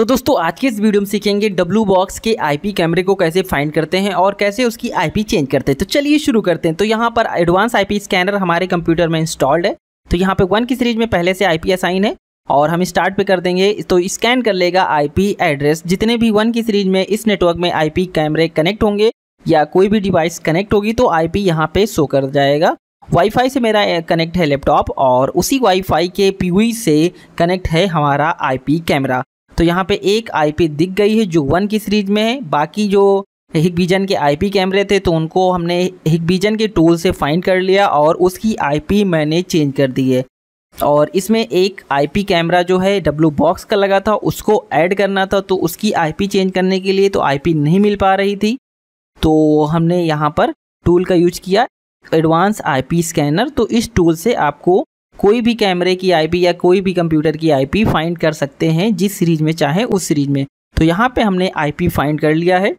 सो so, दोस्तों आज के इस वीडियो में सीखेंगे डब्लू बॉक्स के आईपी कैमरे को कैसे फाइंड करते हैं और कैसे उसकी आईपी चेंज करते हैं तो चलिए शुरू करते हैं तो यहाँ पर एडवांस आईपी स्कैनर हमारे कंप्यूटर में इंस्टॉल्ड है तो यहाँ पे वन की सीरीज में पहले से आईपी असाइन है और हम स्टार्ट पे कर देंगे तो स्कैन कर लेगा पी एड्रेस जितने भी वन की सीरीज में इस नेटवर्क में पी कैमरे कनेक्ट होंगे या कोई भी डिवाइस कनेक्ट होगी तो आई पी यहाँ पर शो कर जाएगा वाईफाई से मेरा कनेक्ट है लैपटॉप और उसी वाईफाई के पी से कनेक्ट है हमारा आई कैमरा तो यहाँ पे एक आईपी दिख गई है जो वन की सीरीज में है बाकी जो हिग बीजन के आईपी कैमरे थे तो उनको हमने हिग बीजन के टूल से फाइंड कर लिया और उसकी आईपी मैंने चेंज कर दी है और इसमें एक आईपी कैमरा जो है डब्लू बॉक्स का लगा था उसको ऐड करना था तो उसकी आईपी चेंज करने के लिए तो आईपी नहीं मिल पा रही थी तो हमने यहाँ पर टूल का यूज किया एडवांस आईपी स्कैनर तो इस टूल से आपको कोई भी कैमरे की आईपी या कोई भी कंप्यूटर की आईपी फाइंड कर सकते हैं जिस सीरीज में चाहे उस सीरीज में तो यहाँ पे हमने आईपी फाइंड कर लिया है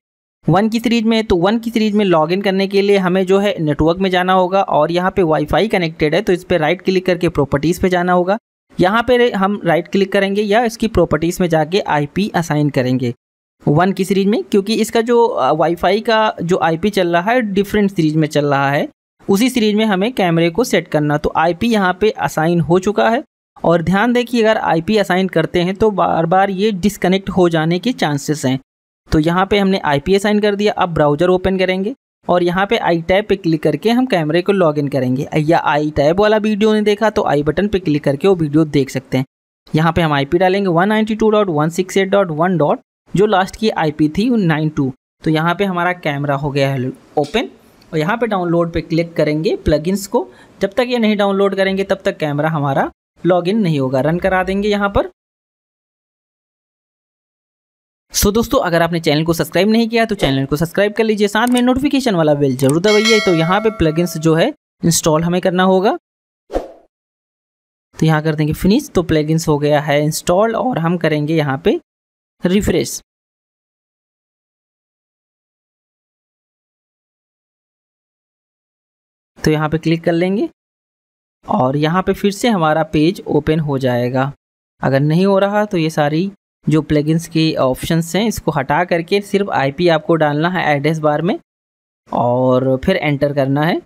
वन की सीरीज में तो वन की सीरीज में लॉगिन करने के लिए हमें जो है नेटवर्क में जाना होगा और यहाँ पे वाईफाई कनेक्टेड है तो इस पर राइट क्लिक करके प्रॉपर्टीज़ पे जाना होगा यहाँ पे हम राइट क्लिक करेंगे या इसकी प्रॉपर्टीज़ में जाके आईपी असाइन करेंगे वन की सीरीज में क्योंकि इसका जो वाईफाई का जो आईपी चल रहा है डिफरेंट सीरीज में चल रहा है उसी सीरीज में हमें कैमरे को सेट करना तो आई पी यहाँ पर असाइन हो चुका है और ध्यान दें कि अगर आई पी असाइन करते हैं तो बार बार ये डिसकनेक्ट हो जाने के चांसेस हैं तो यहाँ पे हमने आई पी असाइन कर दिया अब ब्राउज़र ओपन करेंगे और यहाँ पे आई टैब पे क्लिक करके हम कैमरे को लॉगिन करेंगे या आई टैब वाला वीडियो ने देखा तो आई बटन पे क्लिक करके वो वीडियो देख सकते हैं यहाँ पे हम पी डालेंगे डॉट जो लास्ट की पी थी टू तो यहाँ पे हमारा कैमरा हो गया है ओपन और यहाँ पे डाउनलोड पे क्लिक करेंगे प्लगइन्स को जब तक ये नहीं डाउनलोड करेंगे तब तक कैमरा हमारा लॉगिन नहीं होगा रन करा देंगे यहाँ पर सो so, दोस्तों अगर आपने चैनल को सब्सक्राइब नहीं किया तो चैनल को सब्सक्राइब कर लीजिए साथ में नोटिफिकेशन वाला बेल जरूर दबाइए तो यहाँ पे प्लग जो है इंस्टॉल हमें करना होगा तो यहाँ कर देंगे फिनिश तो प्लगइन्स हो गया है इंस्टॉल और हम करेंगे यहाँ पे रिफ्रेश तो यहाँ पे क्लिक कर लेंगे और यहाँ पे फिर से हमारा पेज ओपन हो जाएगा अगर नहीं हो रहा तो ये सारी जो प्लगइन्स के ऑप्शंस हैं इसको हटा करके सिर्फ आईपी आपको डालना है एड्रेस बार में और फिर एंटर करना है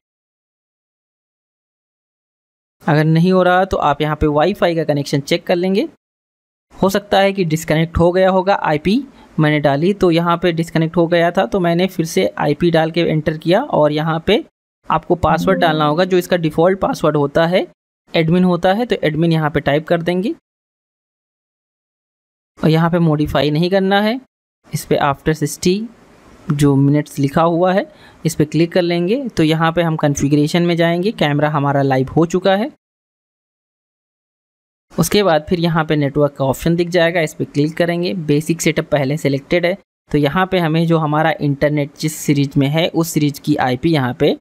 अगर नहीं हो रहा तो आप यहाँ पे वाईफाई का कनेक्शन चेक कर लेंगे हो सकता है कि डिस्कनेक्ट हो गया होगा आईपी मैंने डाली तो यहाँ पे डिस्कनेक्ट हो गया था तो मैंने फिर से आईपी डाल के एंटर किया और यहाँ पे आपको पासवर्ड डालना होगा जो इसका डिफ़ॉल्ट पासवर्ड होता है एडमिन होता है तो एडमिन यहाँ पे टाइप कर देंगे और यहाँ पे मॉडिफाई नहीं करना है इस पर आफ्टर सिक्सटी जो मिनट्स लिखा हुआ है इस पर क्लिक कर लेंगे तो यहाँ पे हम कन्फिग्रेशन में जाएंगे कैमरा हमारा लाइव हो चुका है उसके बाद फिर यहाँ पे नेटवर्क का ऑप्शन दिख जाएगा इस पर क्लिक करेंगे बेसिक सेटअप पहले सेलेक्टेड है तो यहाँ पे हमें जो हमारा इंटरनेट जिस सीरीज में है उस सीरीज की आईपी यहाँ पर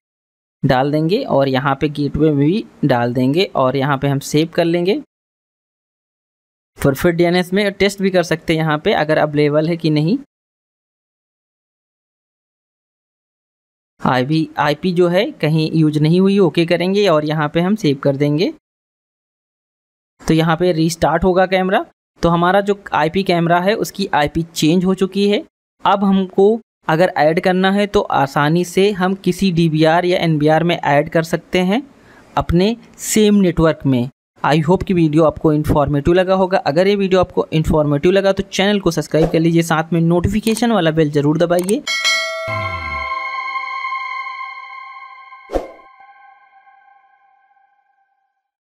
डाल देंगे और यहाँ पे गेटवे में भी डाल देंगे और यहाँ पे हम सेव कर लेंगे परफेक्ट डी में टेस्ट भी कर सकते हैं यहाँ पे अगर अवेलेबल है कि नहीं आई आईपी जो है कहीं यूज नहीं हुई ओके करेंगे और यहाँ पे हम सेव कर देंगे तो यहाँ पे रीस्टार्ट होगा कैमरा तो हमारा जो आईपी कैमरा है उसकी आईपी चेंज हो चुकी है अब हमको अगर ऐड करना है तो आसानी से हम किसी डी या एन में ऐड कर सकते हैं अपने सेम नेटवर्क में आई होप कि वीडियो आपको इन्फॉर्मेटिव लगा होगा अगर ये वीडियो आपको इन्फॉर्मेटिव लगा तो चैनल को सब्सक्राइब कर लीजिए साथ में नोटिफिकेशन वाला बेल ज़रूर दबाइए